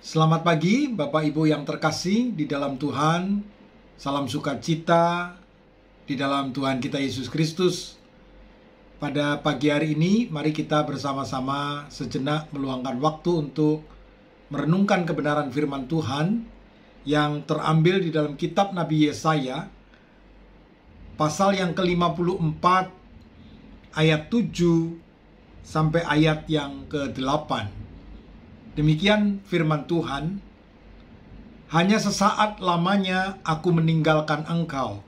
Selamat pagi, Bapak Ibu yang terkasih di dalam Tuhan. Salam sukacita di dalam Tuhan kita Yesus Kristus. Pada pagi hari ini, mari kita bersama-sama sejenak meluangkan waktu untuk merenungkan kebenaran firman Tuhan yang terambil di dalam kitab Nabi Yesaya pasal yang ke-54 ayat 7 sampai ayat yang ke-8. Demikian firman Tuhan, hanya sesaat lamanya aku meninggalkan engkau,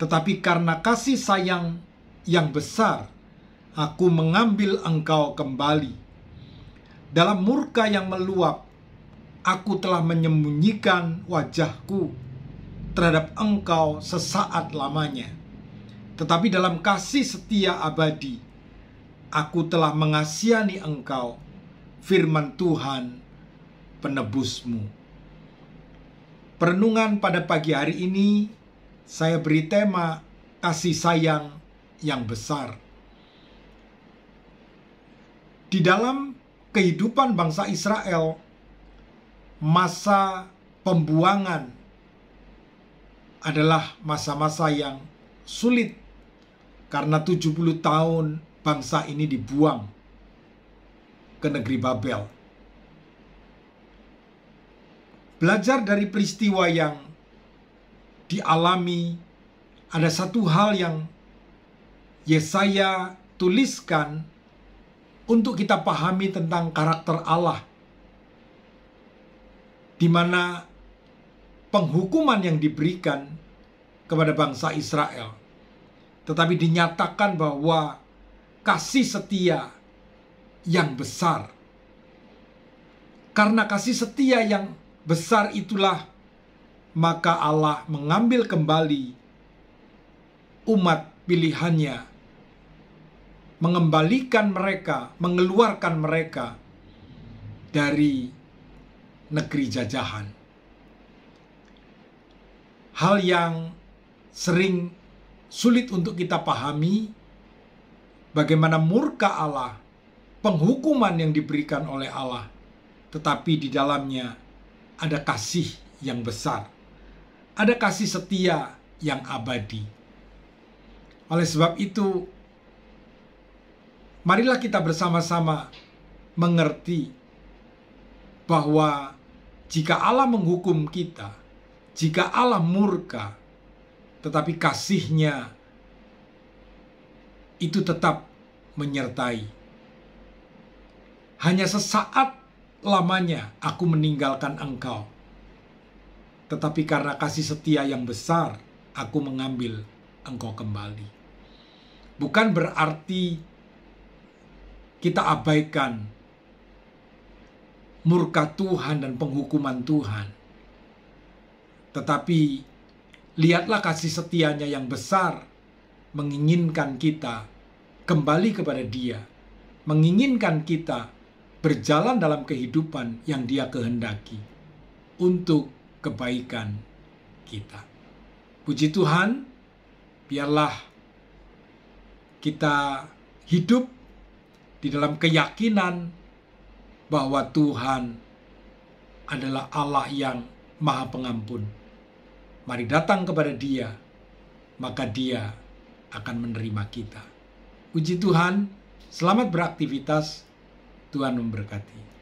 tetapi karena kasih sayang yang besar, aku mengambil engkau kembali. Dalam murka yang meluap, aku telah menyembunyikan wajahku terhadap engkau sesaat lamanya. Tetapi dalam kasih setia abadi, aku telah mengasihani engkau, firman Tuhan, penebusmu. Perenungan pada pagi hari ini, saya beri tema kasih sayang yang besar. Di dalam kehidupan bangsa Israel, masa pembuangan adalah masa-masa yang sulit karena 70 tahun bangsa ini dibuang ke negeri Babel. Belajar dari peristiwa yang dialami ada satu hal yang Yesaya tuliskan untuk kita pahami tentang karakter Allah di mana penghukuman yang diberikan kepada bangsa Israel. Tetapi dinyatakan bahwa kasih setia yang besar. Karena kasih setia yang besar itulah maka Allah mengambil kembali umat pilihannya, mengembalikan mereka, mengeluarkan mereka dari negeri jajahan hal yang sering sulit untuk kita pahami bagaimana murka Allah, penghukuman yang diberikan oleh Allah, tetapi di dalamnya ada kasih yang besar. Ada kasih setia yang abadi. Oleh sebab itu, marilah kita bersama-sama mengerti bahwa jika Allah menghukum kita, jika Allah murka, tetapi kasihnya itu tetap menyertai. Hanya sesaat lamanya aku meninggalkan engkau. Tetapi karena kasih setia yang besar, aku mengambil engkau kembali. Bukan berarti kita abaikan murka Tuhan dan penghukuman Tuhan tetapi lihatlah kasih setianya yang besar menginginkan kita kembali kepada Dia, menginginkan kita berjalan dalam kehidupan yang Dia kehendaki untuk kebaikan kita. Puji Tuhan, biarlah kita hidup di dalam keyakinan bahwa Tuhan adalah Allah yang Maha Pengampun. Mari datang kepada Dia, maka Dia akan menerima kita. Puji Tuhan, selamat beraktivitas. Tuhan memberkati.